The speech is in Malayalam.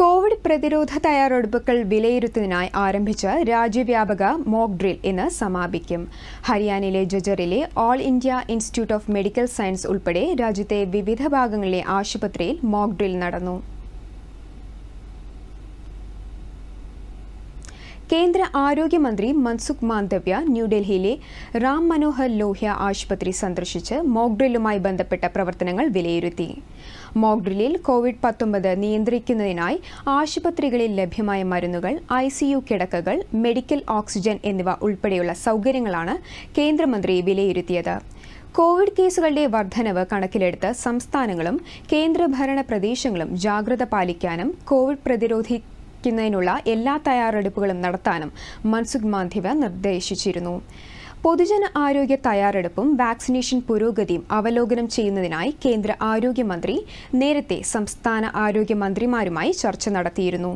കോവിഡ് പ്രതിരോധ തയ്യാറെടുപ്പുകൾ വിലയിരുത്തുന്നതിനായി ആരംഭിച്ച രാജ്യവ്യാപക മോക്ക് ഡ്രിൽ ഇന്ന് സമാപിക്കും ഹരിയാനയിലെ ജജറിലെ all India institute of medical science ഉൾപ്പെടെ രാജ്യത്തെ വിവിധ ഭാഗങ്ങളിലെ ആശുപത്രിയിൽ മോക്ക് ഡ്രിൽ നടന്നു കേന്ദ്ര ആരോഗ്യമന്ത്രി മൻസുഖ് മാന്ദവ്യ ന്യൂഡൽഹിയിലെ റാം മനോഹർ ലോഹ്യ ആശുപത്രി സന്ദർശിച്ച് മോക്ഡ്രില്ലുമായി ബന്ധപ്പെട്ട പ്രവർത്തനങ്ങൾ വിലയിരുത്തി മോക്ഡ്രില്ലിൽ കോവിഡ് പത്തൊമ്പത് നിയന്ത്രിക്കുന്നതിനായി ആശുപത്രികളിൽ ലഭ്യമായ മരുന്നുകൾ ഐ കിടക്കകൾ മെഡിക്കൽ ഓക്സിജൻ എന്നിവ ഉൾപ്പെടെയുള്ള സൗകര്യങ്ങളാണ് കേന്ദ്രമന്ത്രി വിലയിരുത്തിയത് കോവിഡ് കേസുകളുടെ വർധനവ് കണക്കിലെടുത്ത് സംസ്ഥാനങ്ങളും കേന്ദ്രഭരണ പ്രദേശങ്ങളും ജാഗ്രത പാലിക്കാനും കോവിഡ് പ്രതിരോധി സംരക്ഷിക്കുന്നതിനുള്ള എല്ലാ തയ്യാറെടുപ്പുകളും നടത്താനും മൻസുഖ് മാന്ധിവ നിർദ്ദേശിച്ചിരുന്നു പൊതുജന ആരോഗ്യ തയ്യാറെടുപ്പും വാക്സിനേഷൻ പുരോഗതിയും അവലോകനം ചെയ്യുന്നതിനായി കേന്ദ്ര ആരോഗ്യമന്ത്രി നേരത്തെ സംസ്ഥാന ആരോഗ്യമന്ത്രിമാരുമായി ചർച്ച നടത്തിയിരുന്നു